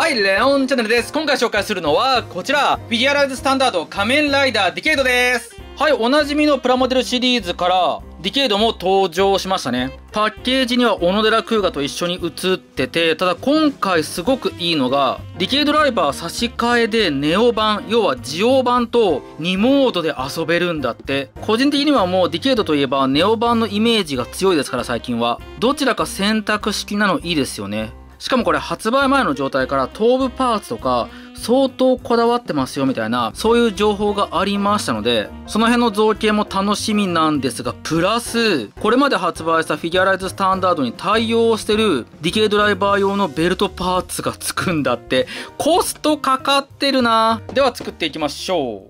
はい、レオンチャンネルです。今回紹介するのは、こちら、フィギュアライズスタンダード仮面ライダーディケイドです。はい、おなじみのプラモデルシリーズから、ディケイドも登場しましたね。パッケージには小野寺空ガと一緒に写ってて、ただ今回すごくいいのが、ディケイドライバー差し替えでネオ版、要はジオ版と2モードで遊べるんだって。個人的にはもうディケイドといえばネオ版のイメージが強いですから最近は。どちらか選択式なのいいですよね。しかもこれ発売前の状態から頭部パーツとか相当こだわってますよみたいなそういう情報がありましたのでその辺の造形も楽しみなんですがプラスこれまで発売したフィギュアライズスタンダードに対応してるディケイドライバー用のベルトパーツが付くんだってコストかかってるなでは作っていきましょう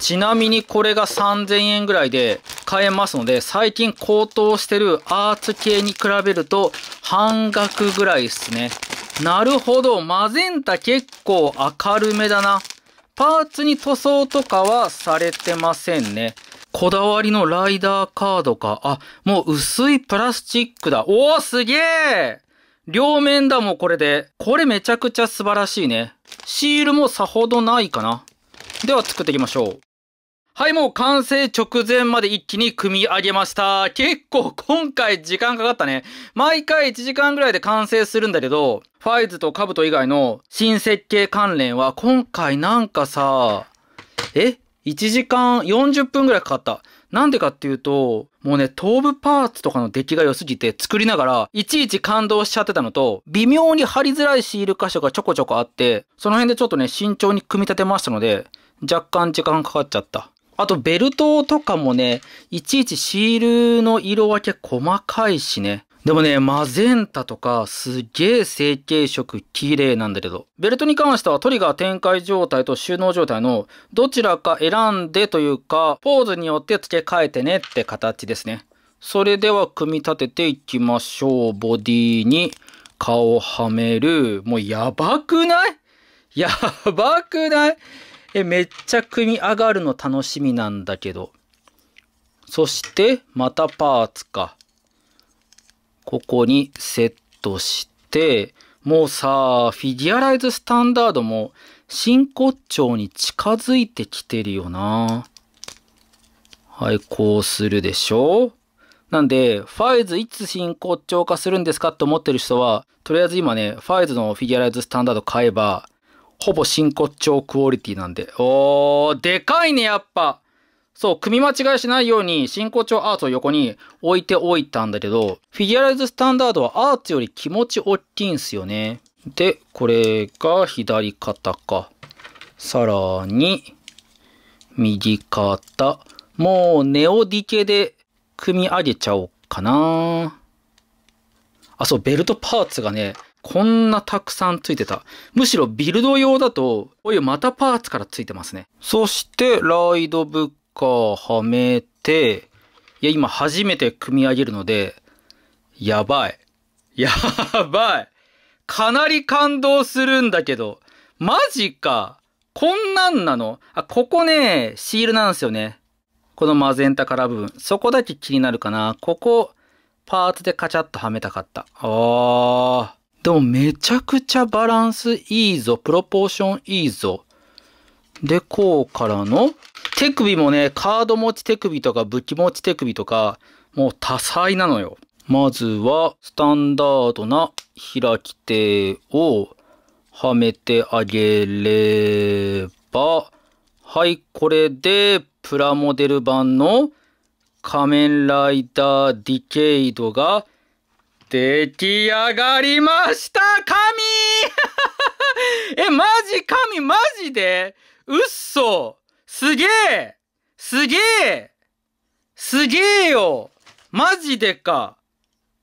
ちなみにこれが3000円ぐらいで買えますので、最近高騰してるアーツ系に比べると半額ぐらいですね。なるほど。マゼンタ結構明るめだな。パーツに塗装とかはされてませんね。こだわりのライダーカードか。あ、もう薄いプラスチックだ。おお、すげえ両面だもん、これで。これめちゃくちゃ素晴らしいね。シールもさほどないかな。では作っていきましょう。はい、もう完成直前まで一気に組み上げました。結構今回時間かかったね。毎回1時間ぐらいで完成するんだけど、ファイズとカブト以外の新設計関連は今回なんかさ、え ?1 時間40分ぐらいかかった。なんでかっていうと、もうね、頭部パーツとかの出来が良すぎて作りながら、いちいち感動しちゃってたのと、微妙に貼りづらいシール箇所がちょこちょこあって、その辺でちょっとね、慎重に組み立てましたので、若干時間かかっちゃった。あとベルトとかもね、いちいちシールの色分け細かいしね。でもね、マゼンタとか、すげえ成形色綺麗なんだけど。ベルトに関してはトリガー展開状態と収納状態のどちらか選んでというか、ポーズによって付け替えてねって形ですね。それでは組み立てていきましょう。ボディに顔をはめる。もうやばくないやばくないえめっちゃ組み上がるの楽しみなんだけど。そして、またパーツか。ここにセットして、もうさ、フィギュアライズスタンダードも真骨頂に近づいてきてるよな。はい、こうするでしょなんで、ファイズいつ真骨頂化するんですかって思ってる人は、とりあえず今ね、ファイズのフィギュアライズスタンダード買えば、ほぼ真骨頂クオリティなんで。おー、でかいね、やっぱ。そう、組み間違いしないように、真骨頂アーツを横に置いておいたんだけど、フィギュアライズスタンダードはアーツより気持ち大きいんすよね。で、これが左肩か。さらに、右肩。もう、ネオディケで組み上げちゃおうかな。あ、そう、ベルトパーツがね、こんなたくさんついてた。むしろビルド用だと、こういうまたパーツからついてますね。そして、ライドブッカーはめて、いや、今初めて組み上げるので、やばい。やばい。かなり感動するんだけど。マジか。こんなんなのあ、ここね、シールなんですよね。このマゼンタカラー部分。そこだけ気になるかな。ここ、パーツでカチャッとはめたかった。あー。でもめちゃくちゃバランスいいぞ。プロポーションいいぞ。で、こうからの。手首もね、カード持ち手首とか武器持ち手首とか、もう多彩なのよ。まずは、スタンダードな開き手をはめてあげれば、はい、これで、プラモデル版の仮面ライダーディケイドが出来上がりました神 え、マジ神マジでうっそすげえすげえすげえよマジでか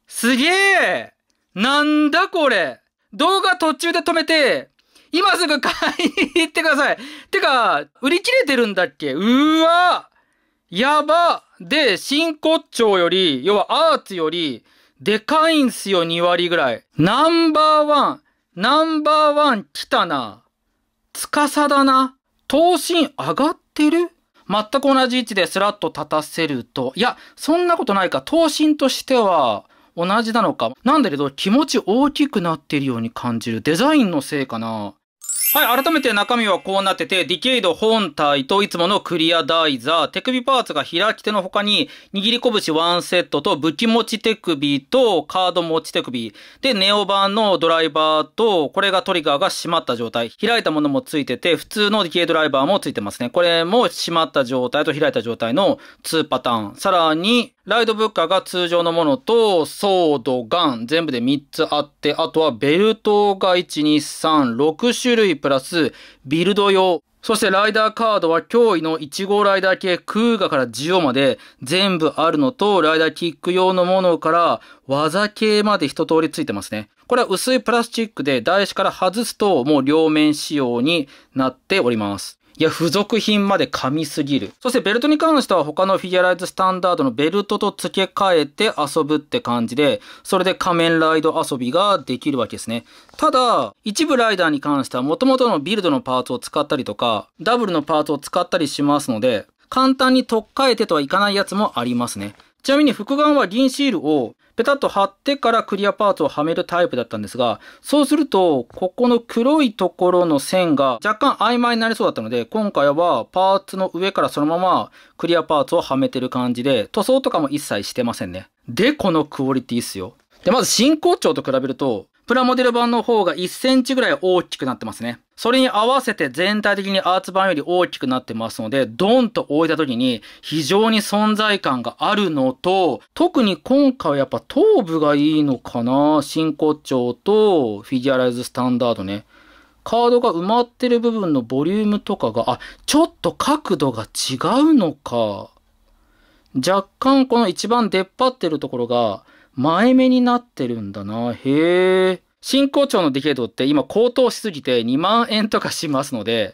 すげえなんだこれ動画途中で止めて、今すぐ買いに行ってくださいてか、売り切れてるんだっけうわやばで、真骨頂より、要はアーツより、でかいんすよ、2割ぐらい。ナンバーワン、ナンバーワン来たな。つかさだな。等身上がってる全く同じ位置でスラッと立たせると、いや、そんなことないか。等身としては、同じなのか。なんだけど、気持ち大きくなってるように感じる。デザインのせいかな。はい、改めて中身はこうなってて、ディケイド本体といつものクリアダイザー、手首パーツが開き手の他に、握り拳1セットと武器持ち手首とカード持ち手首、で、ネオ版のドライバーと、これがトリガーが閉まった状態、開いたものもついてて、普通のディケイドライバーもついてますね。これも閉まった状態と開いた状態の2パターン。さらに、ライドブッカーが通常のものと、ソード、ガン、全部で3つあって、あとはベルトが1、2、3、6種類プラス、ビルド用。そしてライダーカードは脅威の1号ライダー系クーガからジオまで全部あるのと、ライダーキック用のものから技系まで一通りついてますね。これは薄いプラスチックで台紙から外すともう両面仕様になっております。いや、付属品まで噛みすぎる。そしてベルトに関しては他のフィギュアライズスタンダードのベルトと付け替えて遊ぶって感じで、それで仮面ライド遊びができるわけですね。ただ、一部ライダーに関しては元々のビルドのパーツを使ったりとか、ダブルのパーツを使ったりしますので、簡単に取っ替えてとはいかないやつもありますね。ちなみに複眼は銀シールをペタッと貼ってからクリアパーツをはめるタイプだったんですが、そうすると、ここの黒いところの線が若干曖昧になりそうだったので、今回はパーツの上からそのままクリアパーツをはめてる感じで、塗装とかも一切してませんね。で、このクオリティっすよ。で、まず進行調と比べると、プラモデル版の方が1センチぐらい大きくなってますね。それに合わせて全体的にアーツ版より大きくなってますので、ドンと置いた時に非常に存在感があるのと、特に今回はやっぱ頭部がいいのかな真骨頂とフィギュアライズスタンダードね。カードが埋まってる部分のボリュームとかが、あ、ちょっと角度が違うのか。若干この一番出っ張ってるところが、前目になってるんだな。へえ。新校長のディケードって今高騰しすぎて2万円とかしますので、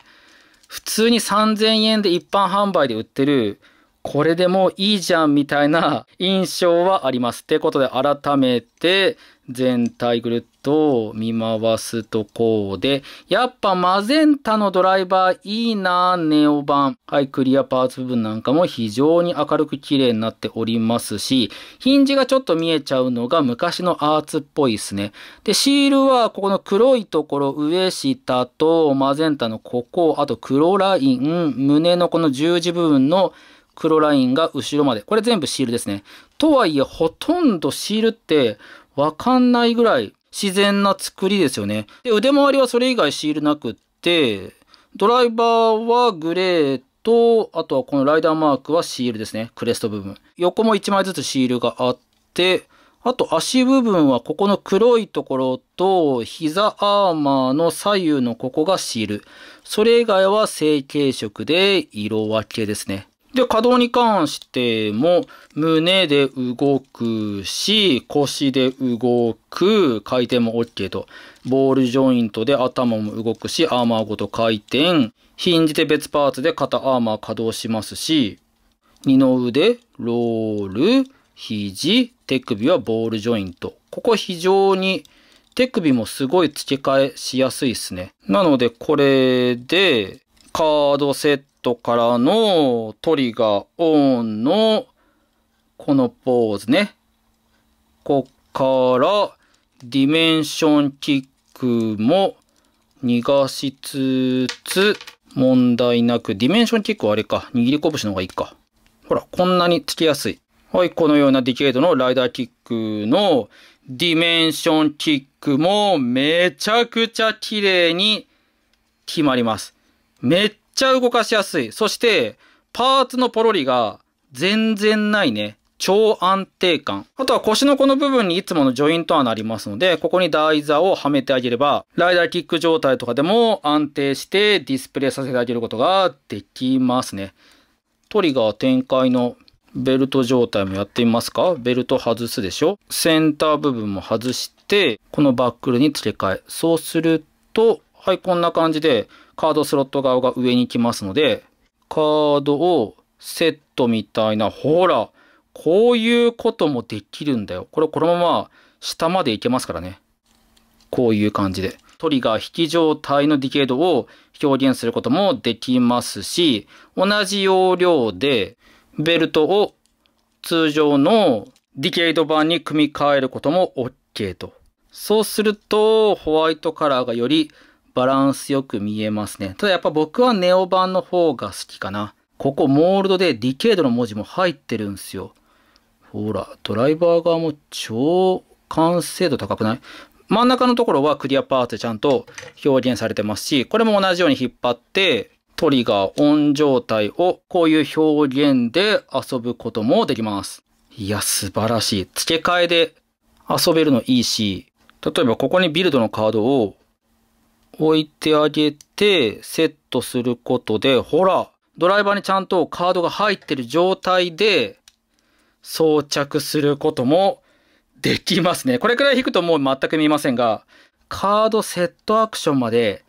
普通に3000円で一般販売で売ってるこれでもいいじゃんみたいな 印象はあります。ってことで改めて全体ぐるっと見回すとこうで、やっぱマゼンタのドライバーいいなネオ版。はい、クリアパーツ部分なんかも非常に明るく綺麗になっておりますし、ヒンジがちょっと見えちゃうのが昔のアーツっぽいですね。で、シールはここの黒いところ、上下とマゼンタのここ、あと黒ライン、胸のこの十字部分の黒ラインが後ろまで。これ全部シールですね。とはいえ、ほとんどシールってわかんないぐらい自然な作りですよね。で、腕回りはそれ以外シールなくって、ドライバーはグレーと、あとはこのライダーマークはシールですね。クレスト部分。横も1枚ずつシールがあって、あと足部分はここの黒いところと膝アーマーの左右のここがシール。それ以外は成形色で色分けですね。で、可動に関しても、胸で動くし、腰で動く、回転も OK と。ボールジョイントで頭も動くし、アーマーごと回転。ヒンジで別パーツで肩アーマー稼働しますし、二の腕、ロール、肘、手首はボールジョイント。ここ非常に手首もすごい付け替えしやすいですね。なのでこれでカードセット、トからのトリガーオンのこのポーズね。こっからディメンションキックも逃がしつつ問題なく、ディメンションキックはあれか、握り拳の方がいいか。ほら、こんなにつきやすい。はい、このようなディケードのライダーキックのディメンションキックもめちゃくちゃ綺麗に決まります。めっちゃ動かしやすい。そして、パーツのポロリが全然ないね。超安定感。あとは腰のこの部分にいつものジョイント穴ありますので、ここに台座をはめてあげれば、ライダーキック状態とかでも安定してディスプレイさせてあげることができますね。トリガー展開のベルト状態もやってみますかベルト外すでしょセンター部分も外して、このバックルに付け替え。そうすると、はい、こんな感じで、カードスロット側が上に来ますので、カードをセットみたいな、ほら、こういうこともできるんだよ。これこのまま下までいけますからね。こういう感じで。トリガー引き状態のディケードを表現することもできますし、同じ要領でベルトを通常のディケード版に組み替えることも OK と。そうすると、ホワイトカラーがよりバランスよく見えますね。ただやっぱ僕はネオ版の方が好きかな。ここモールドでディケードの文字も入ってるんすよ。ほら、ドライバー側も超完成度高くない真ん中のところはクリアパーツでちゃんと表現されてますし、これも同じように引っ張って、トリガーオン状態をこういう表現で遊ぶこともできます。いや、素晴らしい。付け替えで遊べるのいいし、例えばここにビルドのカードを置いてあげて、セットすることで、ほら、ドライバーにちゃんとカードが入ってる状態で、装着することもできますね。これくらい引くともう全く見えませんが、カードセットアクションまで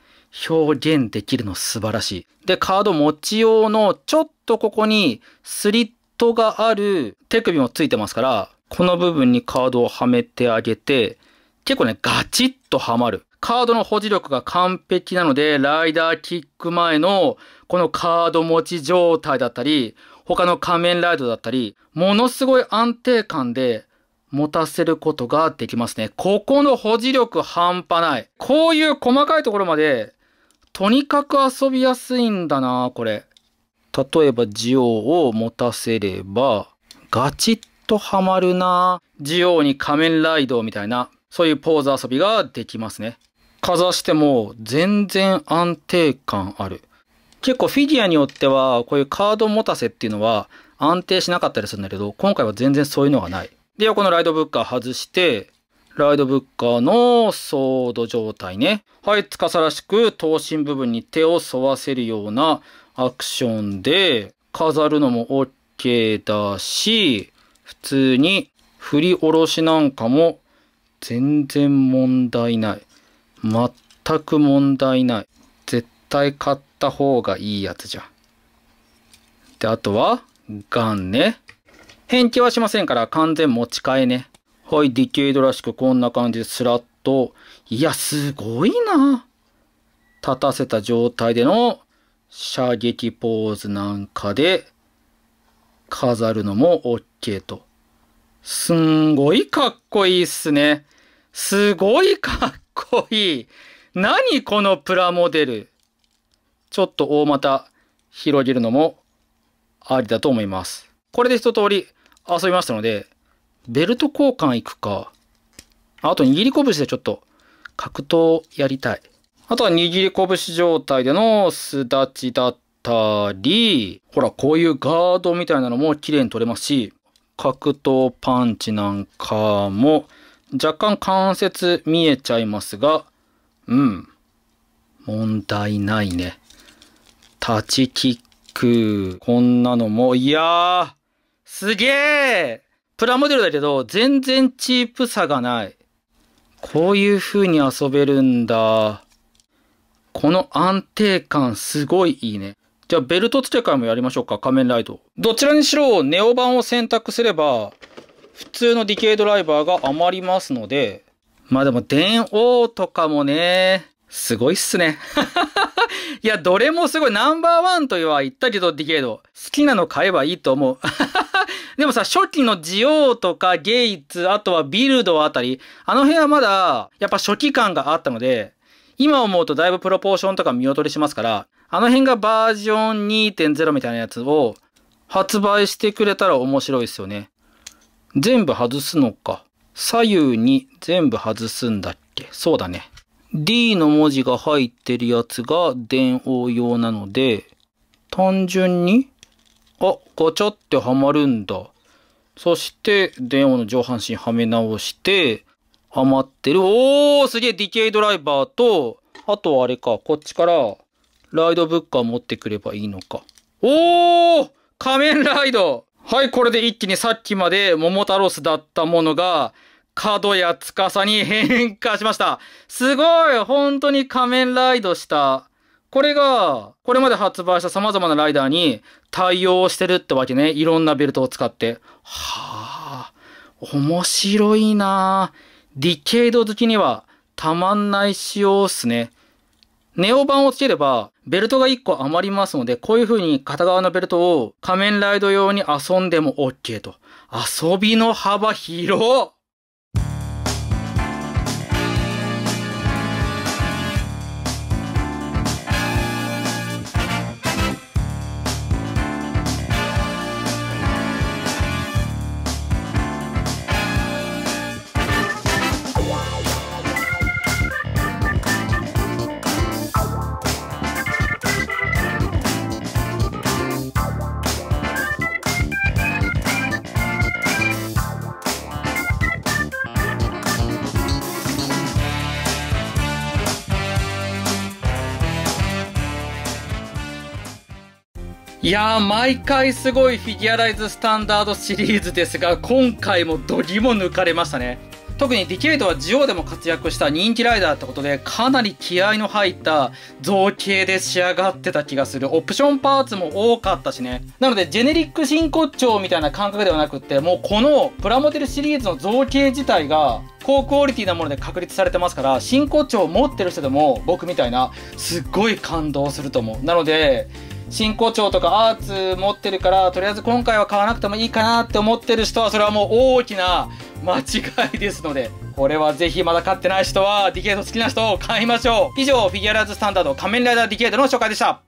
表現できるの素晴らしい。で、カード持ち用のちょっとここにスリットがある手首もついてますから、この部分にカードをはめてあげて、結構ね、ガチッとはまる。カードの保持力が完璧なので、ライダーキック前のこのカード持ち状態だったり、他の仮面ライドだったり、ものすごい安定感で持たせることができますね。ここの保持力半端ない。こういう細かいところまで、とにかく遊びやすいんだなこれ。例えばジオを持たせれば、ガチッとハマるなジオウに仮面ライドみたいな、そういうポーズ遊びができますね。かざしても全然安定感ある。結構フィギュアによっては、こういうカード持たせっていうのは安定しなかったりするんだけど、今回は全然そういうのがない。で、このライドブッカー外して、ライドブッカーのソード状態ね。はい、つかさらしく刀身部分に手を沿わせるようなアクションで、飾るのも OK だし、普通に振り下ろしなんかも全然問題ない。全く問題ない。絶対買った方がいいやつじゃで、あとは、ガンね。返金はしませんから完全持ち替えね。はい、ディケイドらしくこんな感じでスラッと。いや、すごいな。立たせた状態での射撃ポーズなんかで飾るのも OK と。すんごいかっこいいっすね。すごいかっこいい。何このプラモデル。ちょっと大股広げるのもありだと思います。これで一通り遊びましたので、ベルト交換行くか。あと握り拳でちょっと格闘やりたい。あとは握り拳状態でのすだちだったり、ほら、こういうガードみたいなのも綺麗に取れますし、格闘パンチなんかも若干関節見えちゃいますが、うん。問題ないね。立ちキック。こんなのも、いやー、すげえプラモデルだけど、全然チープさがない。こういう風に遊べるんだ。この安定感すごいいいね。じゃあベルト付け替えもやりましょうか、仮面ライド。どちらにしろネオ版を選択すれば、普通のディケイドライバーが余りますので、まあでも電王とかもね、すごいっすね。いや、どれもすごい。ナンバーワンとは言ったけど、ディケイド。好きなの買えばいいと思う。でもさ、初期のジオーとかゲイツ、あとはビルドあたり、あの辺はまだ、やっぱ初期感があったので、今思うとだいぶプロポーションとか見劣りしますから、あの辺がバージョン2.0みたいなやつを発売してくれたら面白いですよね。全部外すのか。左右に全部外すんだっけそうだね。D の文字が入ってるやつが電応用なので、単純に、あ、ガチャってはまるんだ。そして、電王の上半身はめ直して、まってる。おーすげえディケイドライバーと、あとあれか、こっちから、ライドブッカー持ってくればいいのか。おー仮面ライドはい、これで一気にさっきまで桃太郎スだったものが、角や司に変化しました。すごい本当に仮面ライドした。これが、これまで発売した様々なライダーに対応してるってわけね。いろんなベルトを使って。はあ、面白いなディケイド好きにはたまんない仕様っすね。ネオ版をつければ、ベルトが1個余りますので、こういう風に片側のベルトを仮面ライド用に遊んでも OK と。遊びの幅広いやー、毎回すごいフィギュアライズスタンダードシリーズですが、今回もドギも抜かれましたね。特にディケイドはジオでも活躍した人気ライダーってことで、かなり気合の入った造形で仕上がってた気がする。オプションパーツも多かったしね。なので、ジェネリック真骨頂みたいな感覚ではなくって、もうこのプラモデルシリーズの造形自体が、高クオリティなもので確立されてますから、真骨頂を持ってる人でも、僕みたいな、すっごい感動すると思う。なので、新校長とかアーツ持ってるからとりあえず今回は買わなくてもいいかなって思ってる人はそれはもう大きな間違いですのでこれはぜひまだ買ってない人はディケード好きな人を買いましょう以上フィギュアラーズスタンダード仮面ライダーディケードの紹介でした